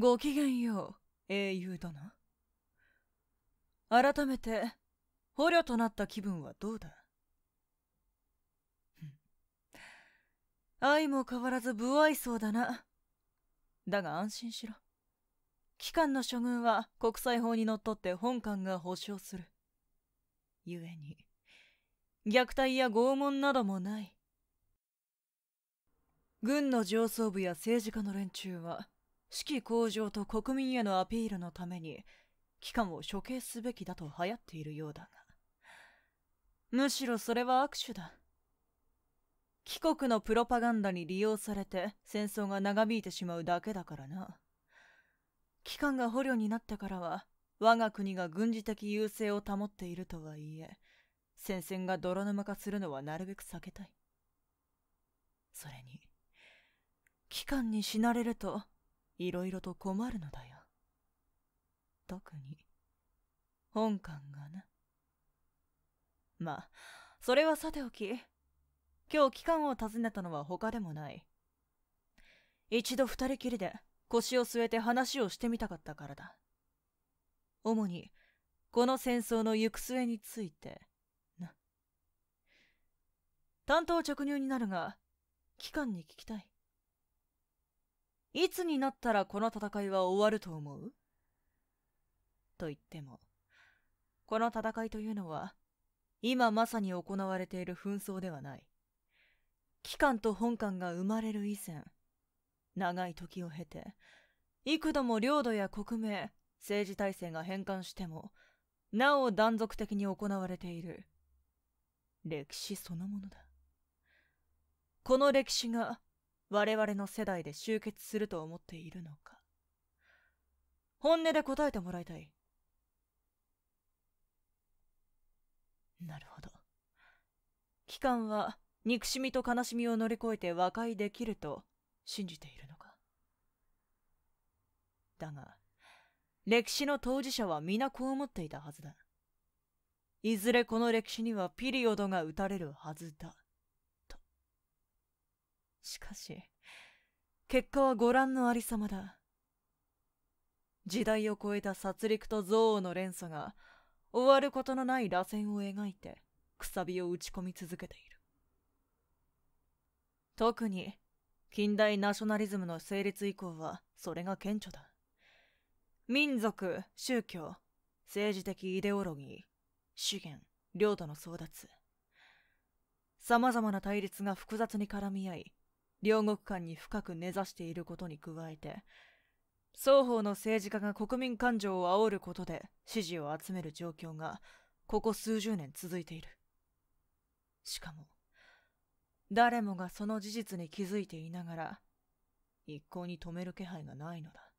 ごきげんよう、英雄殿。改めて、捕虜となった気分はどうだ愛も変わらず不愛想だな。だが安心しろ。機関の処遇は国際法にのっとって本官が保証する。故に、虐待や拷問などもない。軍の上層部や政治家の連中は、士気向上と国民へのアピールのために、機関を処刑すべきだと流行っているようだが。むしろそれは握手だ。帰国のプロパガンダに利用されて戦争が長引いてしまうだけだからな。機関が捕虜になってからは、我が国が軍事的優勢を保っているとはいえ、戦線が泥沼化するのはなるべく避けたい。それに、機関に死なれると色々と困るのだよ。特に、本官がな。まそれはさておき、今日機関を訪ねたのは他でもない。一度二人きりで腰を据えて話をしてみたかったからだ。主に、この戦争の行く末について、な。担当直入になるが、機関に聞きたい。いつになったらこの戦いは終わると思うと言っても、この戦いというのは、今まさに行われている紛争ではない。機関と本官が生まれる以前、長い時を経て、幾度も領土や国名、政治体制が変換しても、なお断続的に行われている。歴史そのものだ。この歴史が我々の世代で集結すると思っているのか本音で答えてもらいたいなるほど期間は憎しみと悲しみを乗り越えて和解できると信じているのかだが歴史の当事者は皆こう思っていたはずだいずれこの歴史にはピリオドが打たれるはずだしかし、結果はご覧のありさまだ。時代を超えた殺戮と憎悪の連鎖が終わることのない螺旋を描いてくさびを打ち込み続けている。特に近代ナショナリズムの成立以降はそれが顕著だ。民族、宗教、政治的イデオロギー、資源、領土の争奪。様々な対立が複雑に絡み合い、両国間に深く根ざしていることに加えて、双方の政治家が国民感情を煽ることで支持を集める状況が、ここ数十年続いている。しかも、誰もがその事実に気づいていながら、一向に止める気配がないのだ。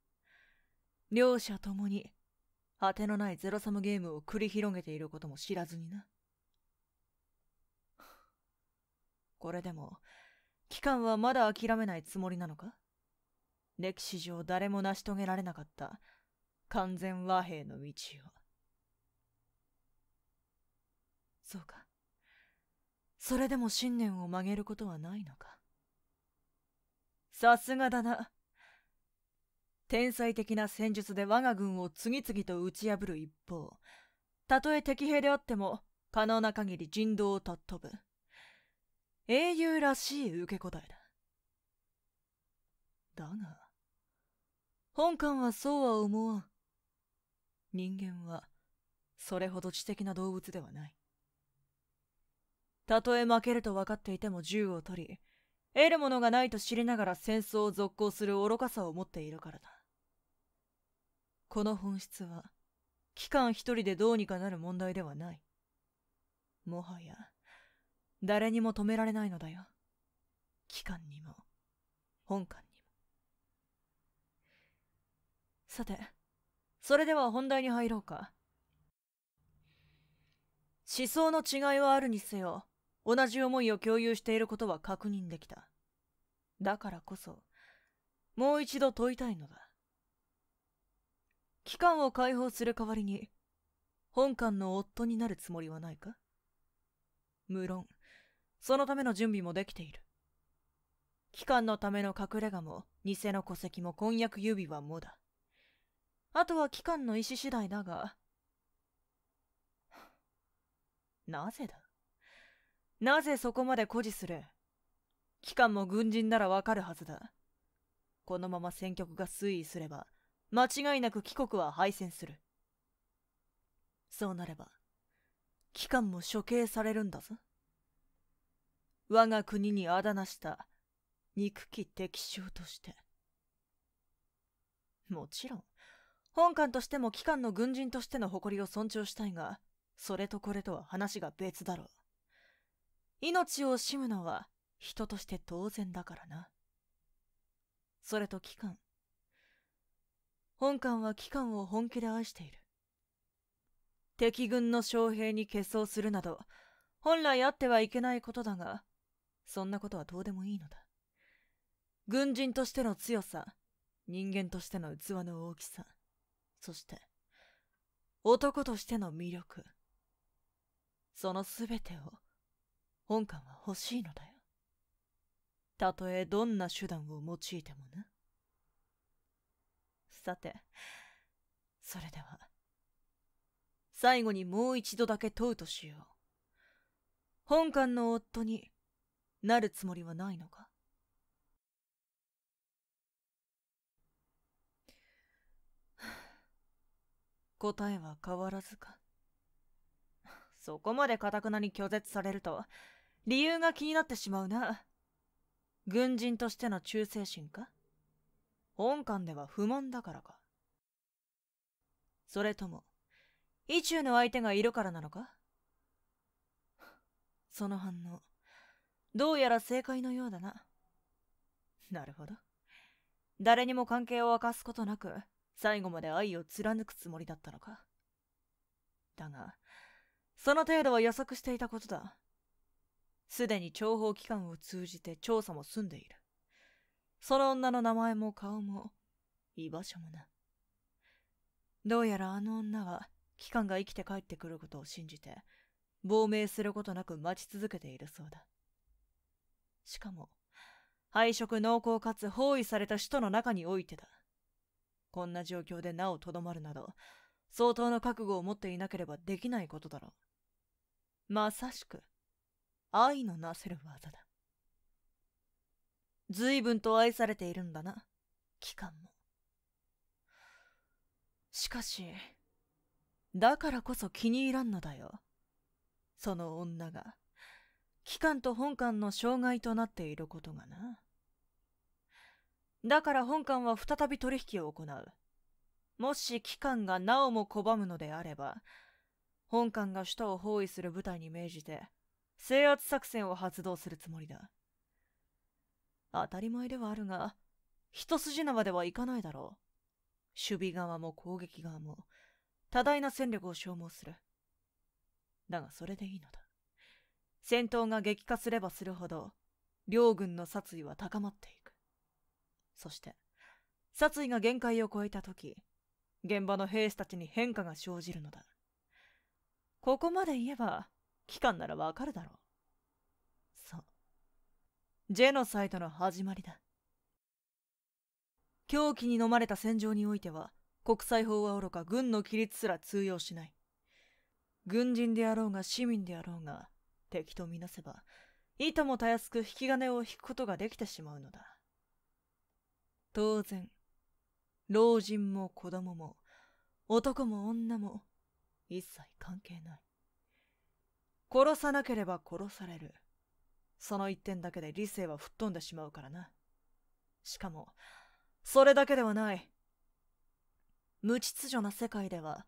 両者ともに、果てのないゼロサムゲームを繰り広げていることも知らずにな。これでも、機関はまだ諦めないつもりなのか歴史上誰も成し遂げられなかった完全和平の道を。そうか。それでも信念を曲げることはないのか。さすがだな。天才的な戦術で我が軍を次々と打ち破る一方、たとえ敵兵であっても可能な限り人道を尊ぶ。英雄らしい受け答えだ。だが、本官はそうは思わん。人間は、それほど知的な動物ではない。たとえ負けると分かっていても銃を取り、得るものがないと知りながら戦争を続行する愚かさを持っているからだ。この本質は、機関一人でどうにかなる問題ではない。もはや、誰にも止められないのだよ。機関にも、本館にも。さて、それでは本題に入ろうか。思想の違いはあるにせよ、同じ思いを共有していることは確認できた。だからこそ、もう一度問いたいのだ。期間を解放する代わりに、本館の夫になるつもりはないか無論、そのための準備もできている。期間のための隠れ家も、偽の戸籍も婚約指輪もだ。あとは期間の意思次第だが、なぜだなぜそこまで誇示する期間も軍人ならわかるはずだ。このまま戦局が推移すれば、間違いなく帰国は敗戦する。そうなれば、期間も処刑されるんだぞ。我が国にあだなした憎き敵将としてもちろん本官としても機関の軍人としての誇りを尊重したいがそれとこれとは話が別だろう命を惜しむのは人として当然だからなそれと機関本官は機関を本気で愛している敵軍の将兵に結束するなど本来あってはいけないことだがそんなことはどうでもいいのだ。軍人としての強さ、人間としての器の大きさ、そして、男としての魅力。その全てを、本官は欲しいのだよ。たとえどんな手段を用いてもな。さて、それでは、最後にもう一度だけ問うとしよう。本官の夫になるつもりはないのか 答えは変わらずか。そこまでたくなに拒絶されると、理由が気になってしまうな。軍人としての忠誠心か本官では不満だからかそれとも、意中の相手がいるからなのか その反応、どうやら正解のようだな。なるほど。誰にも関係を明かすことなく、最後まで愛を貫くつもりだったのか。だが、その程度は予測していたことだ。すでに諜報機関を通じて調査も済んでいる。その女の名前も顔も、居場所もな。どうやらあの女は、機関が生きて帰ってくることを信じて、亡命することなく待ち続けているそうだ。しかも、配色濃厚かつ包囲された首都の中においてだ。こんな状況でなおとどまるなど、相当の覚悟を持っていなければできないことだろう。まさしく、愛のなせる技だ。随分と愛されているんだな、期間も。しかし、だからこそ気に入らんのだよ。その女が、機関と本館の障害となっていることがな。だから本館は再び取引を行う。もし機関がなおも拒むのであれば、本館が首都を包囲する部隊に命じて、制圧作戦を発動するつもりだ。当たり前ではあるが、一筋縄ではいかないだろう。守備側も攻撃側も、多大な戦力を消耗する。だがそれでいいのだ。戦闘が激化すればするほど、両軍の殺意は高まっていく。そして、殺意が限界を超えた時、現場の兵士たちに変化が生じるのだ。ここまで言えば、期間ならわかるだろう。そう。ジェノサイドの始まりだ。狂気に飲まれた戦場においては、国際法はおろか軍の規律すら通用しない。軍人であろうが市民であろうが、敵とみなせば、いともたやすく引き金を引くことができてしまうのだ。当然、老人も子供も、男も女も、一切関係ない。殺さなければ殺される。その一点だけで理性は吹っ飛んでしまうからな。しかも、それだけではない。無秩序な世界では、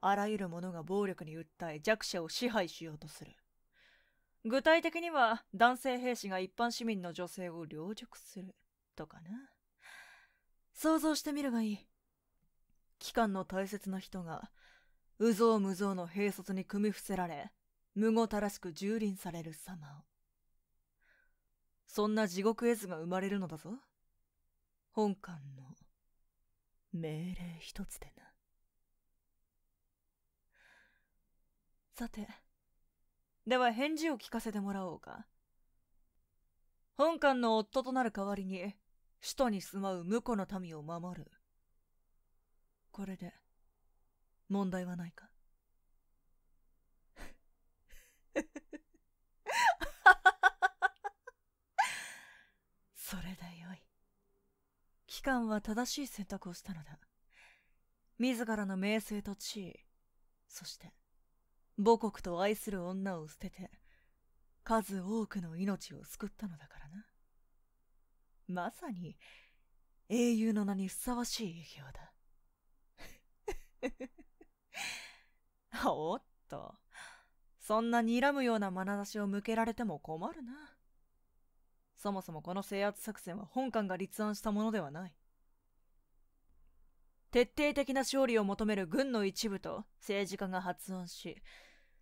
あらゆるものが暴力に訴え弱者を支配しようとする。具体的には男性兵士が一般市民の女性を凌辱するとかな想像してみるがいい機関の大切な人が有象無象の兵卒に組み伏せられ無ごたらしく蹂躙される様をそんな地獄絵図が生まれるのだぞ本官の命令一つでなさてでは返事を聞かせてもらおうか。本官の夫となる代わりに、首都に住まう婿の民を守る。これで、問題はないか それでよい。機関は正しい選択をしたのだ。自らの名声と地位、そして、母国と愛する女を捨てて、数多くの命を救ったのだからな。まさに、英雄の名にふさわしい偉業だ。おっと、そんな睨むような眼差しを向けられても困るな。そもそもこの制圧作戦は本官が立案したものではない。徹底的な勝利を求める軍の一部と政治家が発案し、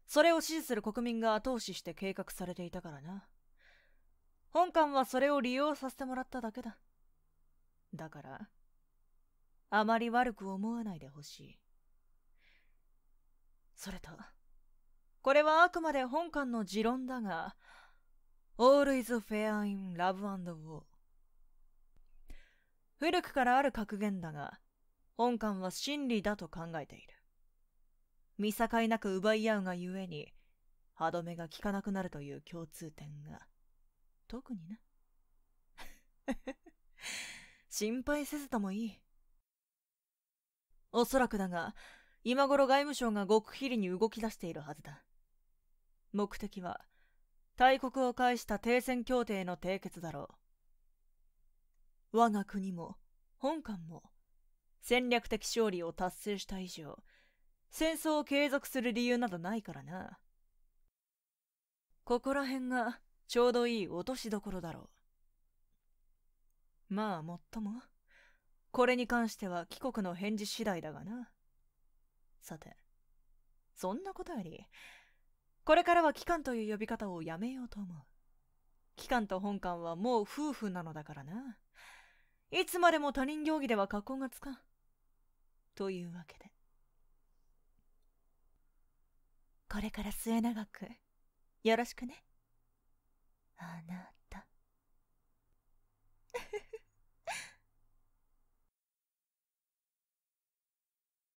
それを支持する国民が後押しして計画されていたからな。本官はそれを利用させてもらっただけだ。だから、あまり悪く思わないでほしい。それと、これはあくまで本官の持論だが、Always fair in love and war。古くからある格言だが、本官は真理だと考えている。見境なく奪い合うがゆえに、歯止めが効かなくなるという共通点が、特にな。心配せずともいい。おそらくだが、今頃外務省が極秘裏に動き出しているはずだ。目的は、大国を介した停戦協定の締結だろう。我が国も、本官も、戦略的勝利を達成した以上、戦争を継続する理由などないからな。ここら辺がちょうどいい落としどころだろう。まあ、もっとも。これに関しては帰国の返事次第だがな。さて、そんなことより、これからは機関という呼び方をやめようと思う。機関と本官はもう夫婦なのだからな。いつまでも他人行儀では格好がつかん。というわけで。これから末永く、よろしくね。あなた。